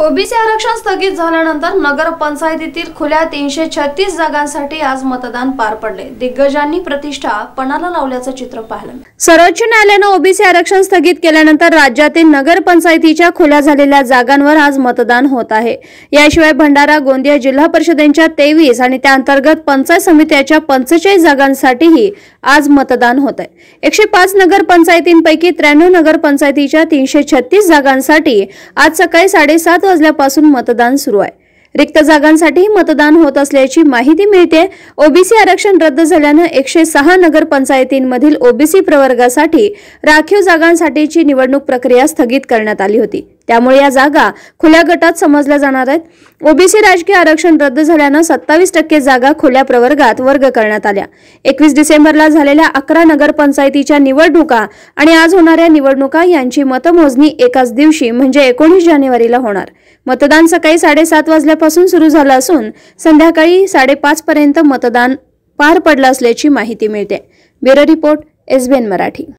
OBC आरक्षण स्थगित झाल्यानंतर नगरपंचायतीतील खुल्या तीनशे छत्तीस जागांसाठी आज मतदान पार पडले दिग्गजांनी प्रतिष्ठा पणाला लावल्याचं चित्र पाहिलं सर्वोच्च न्यायालयानं ओबीसी आरक्षण स्थगित केल्यानंतर राज्यातील पंचायतीच्या खुल्या झालेल्या जागांवर आज मतदान होत आहे याशिवाय भंडारा गोंदिया जिल्हा परिषदेच्या तेवीस आणि त्या अंतर्गत पंचायत समित्याच्या पंचेचाळीस जागांसाठीही आज मतदान होत आहे एकशे पाच नगरपंचायतींपैकी त्र्याण्णव नगरपंचायतीच्या तीनशे छत्तीस जागांसाठी आज सकाळी साडेसात वाजल्यापासून मतदान सुरू आहे रिक्त जागांसाठी मतदान होत असल्याची माहिती मिळते ओबीसी आरक्षण रद्द झाल्यानं एकशे सहा नगरपंचायतींमधील ओबीसी प्रवर्गासाठी राखीव जागांसाठीची निवडणूक प्रक्रिया स्थगित करण्यात आली होती त्यामुळे या जागा खुल्या गटात समजल्या जाणार आहेत ओबीसी राजकीय आरक्षण रद्द झाल्यानं सत्तावीस टक्के जागा खुल्या प्रवर्गात वर्ग करण्यात आल्या एकवीस डिसेंबरला झालेल्या अकरा नगरपंचायतीच्या निवडणुका आणि आज होणाऱ्या निवडणुका यांची मतमोजणी एकाच दिवशी म्हणजे एकोणीस जानेवारीला होणार मतदान सकाळी साडेसात वाजल्यापासून सुरू झालं असून संध्याकाळी साडेपाच पर्यंत मतदान पार पडलं असल्याची माहिती मिळते ब्युरो रिपोर्ट एसबीएन मराठी